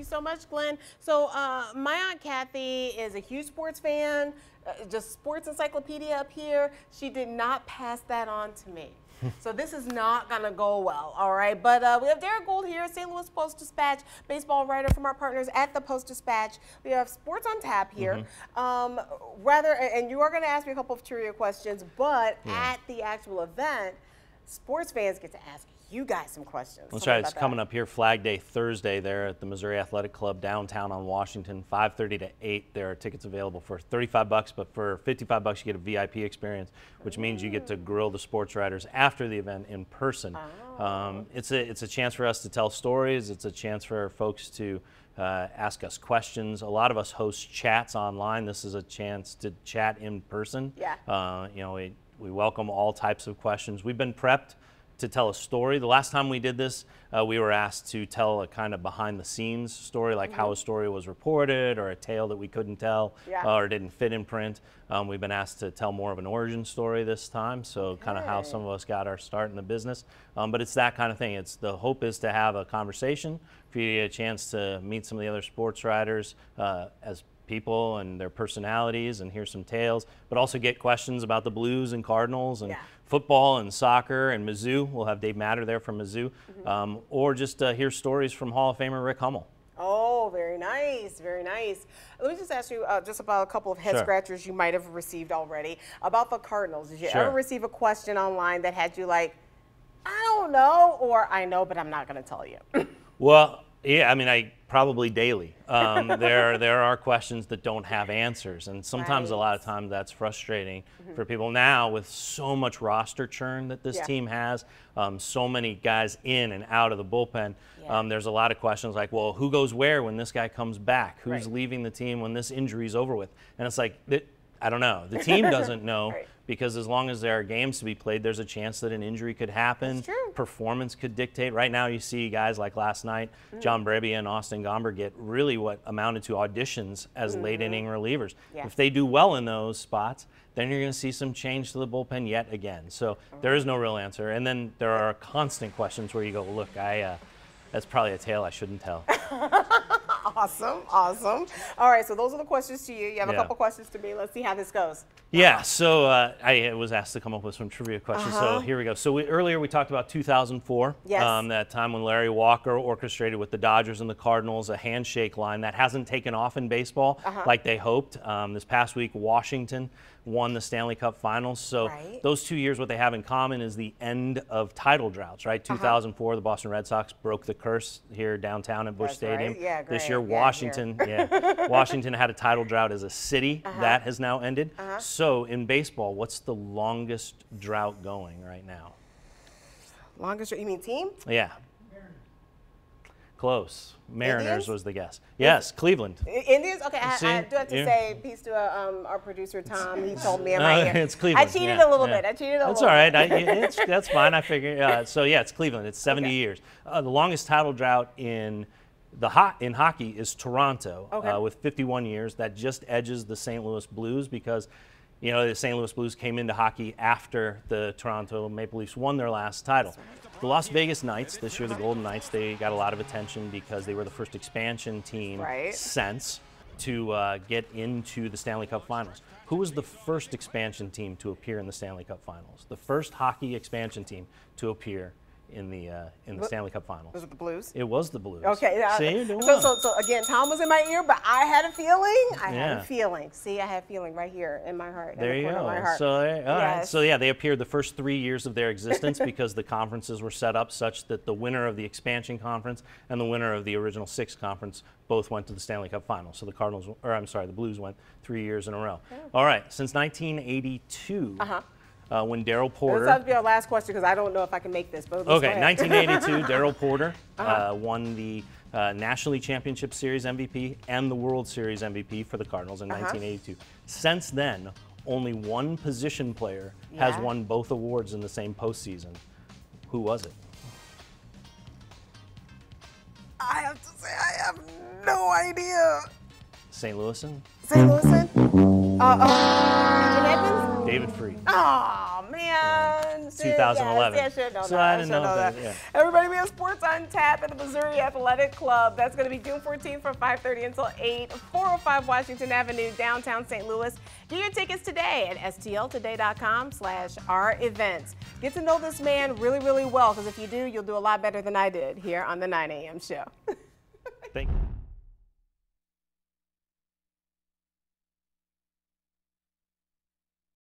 you so much, Glenn. So uh, my Aunt Kathy is a huge sports fan, uh, just sports encyclopedia up here. She did not pass that on to me. so this is not going to go well, all right? But uh, we have Derek Gould here, St. Louis Post-Dispatch, baseball writer from our partners at the Post-Dispatch. We have Sports on Tap here. Mm -hmm. um, rather, and you are going to ask me a couple of trivia questions, but yeah. at the actual event, sports fans get to ask you guys some questions. That's right. It's coming up here, Flag Day Thursday, there at the Missouri Athletic Club downtown on Washington, 5:30 to 8. There are tickets available for 35 bucks, but for 55 bucks you get a VIP experience, which means you get to grill the sports writers after the event in person. Oh. Um, it's a it's a chance for us to tell stories. It's a chance for folks to uh, ask us questions. A lot of us host chats online. This is a chance to chat in person. Yeah. Uh, you know, we, we welcome all types of questions. We've been prepped to tell a story. The last time we did this, uh, we were asked to tell a kind of behind the scenes story, like mm -hmm. how mm-hmm. a story was reported or a tale that we couldn't tell yeah. uh, or didn't fit in print. Um, we've been asked to tell more of an origin story this time, so okay. kind of how some of us got our start in the business. Um, but it's that kind of thing. It's the hope is to have a conversation for you to get a chance to meet some of the other sports writers uh, as people and their personalities and hear some tales, but also get questions about the Blues and Cardinals and yeah. football and soccer and Mizzou. We'll have Dave Matter there from Mizzou, mm -hmm. um, or just uh, hear stories from Hall of Famer Rick Hummel. Oh, very nice, very nice. Let me just ask you uh, just about a couple of head sure. scratchers you might have received already about the Cardinals. Did you sure. ever receive a question online that had you like, I don't know, or I know, but I'm not going to tell you? well, yeah, I mean, I probably daily. Um, there, there are questions that don't have answers, and sometimes right. a lot of times that's frustrating mm-hmm. for people. Now with so much roster churn that this yeah. team has, um, so many guys in and out of the bullpen, yeah. um, there's a lot of questions like, well, who goes where when this guy comes back? Who's right. leaving the team when this injury is over with? And it's like. It, I don't know. The team doesn't know. right because as long as there are games to be played, there's a chance that an injury could happen. Performance could dictate. Right now, you see guys like last night, mm. John Brebbia and Austin Gomber get really what amounted to auditions as mm -hmm. late inning relievers. If they do well in those spots, then you're going to see some change to the bullpen yet again. So mm. there is no real answer. And then there are constant questions where you go, look, I. Uh, that's probably a tale I shouldn't tell. awesome, awesome. All right, so those are the questions to you. You have yeah. a couple questions to me. Let's see how this goes. Yeah, so uh, I was asked to come up with some trivia questions. Uh -huh. So uh-huh. here we go. So we, earlier we talked about 2004. Yes. Um, that time when Larry Walker orchestrated with the Dodgers and the Cardinals a handshake line that hasn't taken off in baseball uh -huh. like they hoped. Um, this past week, Washington won the Stanley Cup Finals. So right. those two years, what they have in common is the end of title droughts. Right. -huh. 2004, the Boston Red Sox broke the curse here downtown at Bush That's Stadium. Right. Yeah, great. This year, Washington, yeah, Washington had a title drought as a city. Uh -huh. That has now ended. Uh -huh. So in baseball, what's the longest drought going right now? Longest? You mean team? Yeah. Close. Mariners Indians? was the guess. Yes, Cleveland. Indians? Okay, I, I, do have to yeah. say peace to uh, um, our producer, Tom. He told me in my It's Cleveland. I cheated yeah, a little yeah. bit. I cheated a that's little That's all right. I, it's, that's fine. I figured. Uh, so, yeah, it's Cleveland. It's 70 okay. years. Uh, the longest title drought in the hot in hockey is Toronto uh, okay. uh, with 51 years. That just edges the St. Louis Blues because, you know, the St. Louis Blues came into hockey after the Toronto Maple Leafs won their last title. The Las Vegas Knights, this year the Golden Knights, they got a lot of attention because they were the first expansion team right. since to uh, get into the Stanley Cup Finals. Who was the first expansion team to appear in the Stanley Cup Finals? The first hockey expansion team to appear in the uh, in the what? Stanley Cup Finals. Was it the Blues? It was the Blues. Okay. Uh, See, so, so so again, Tom was in my ear, but I had a feeling. I yeah. had a feeling. See, I had a feeling right here in my heart. There the you go. So all yes. right. So yeah, they appeared the first three years of their existence because the conferences were set up such that the winner of the expansion conference and the winner of the original six conference both went to the Stanley Cup Finals. So the Cardinals, or I'm sorry, the Blues went three years in a row. Yeah. Oh. All right. Since 1982. Uh huh uh, when Daryl Porter. This has to be our last question because I don't know if I can make this. But okay, 1982, Daryl Porter uh-huh. uh, won the uh, National League Championship Series MVP and the World Series MVP for the Cardinals in uh-huh. 1982. Since then, only one position player yeah. has won both awards in the same postseason. Who was it? I have to say, I have no idea. St. Louisan? St. Louisan? Uh oh. David mm. Free. Oh, man. 2011. Yes, yes, yes, so I didn't know, that. that. Yeah. Everybody, we have Sports on Tap at the Missouri Athletic Club. That's going to be June 14th from 5.30 until 8, 405 Washington Avenue, downtown St. Louis. Get your tickets today at stltoday.com slash our events. Get to know this man really, really well, because if you do, you'll do a lot better than I did here on the 9 a.m. show. Thank you.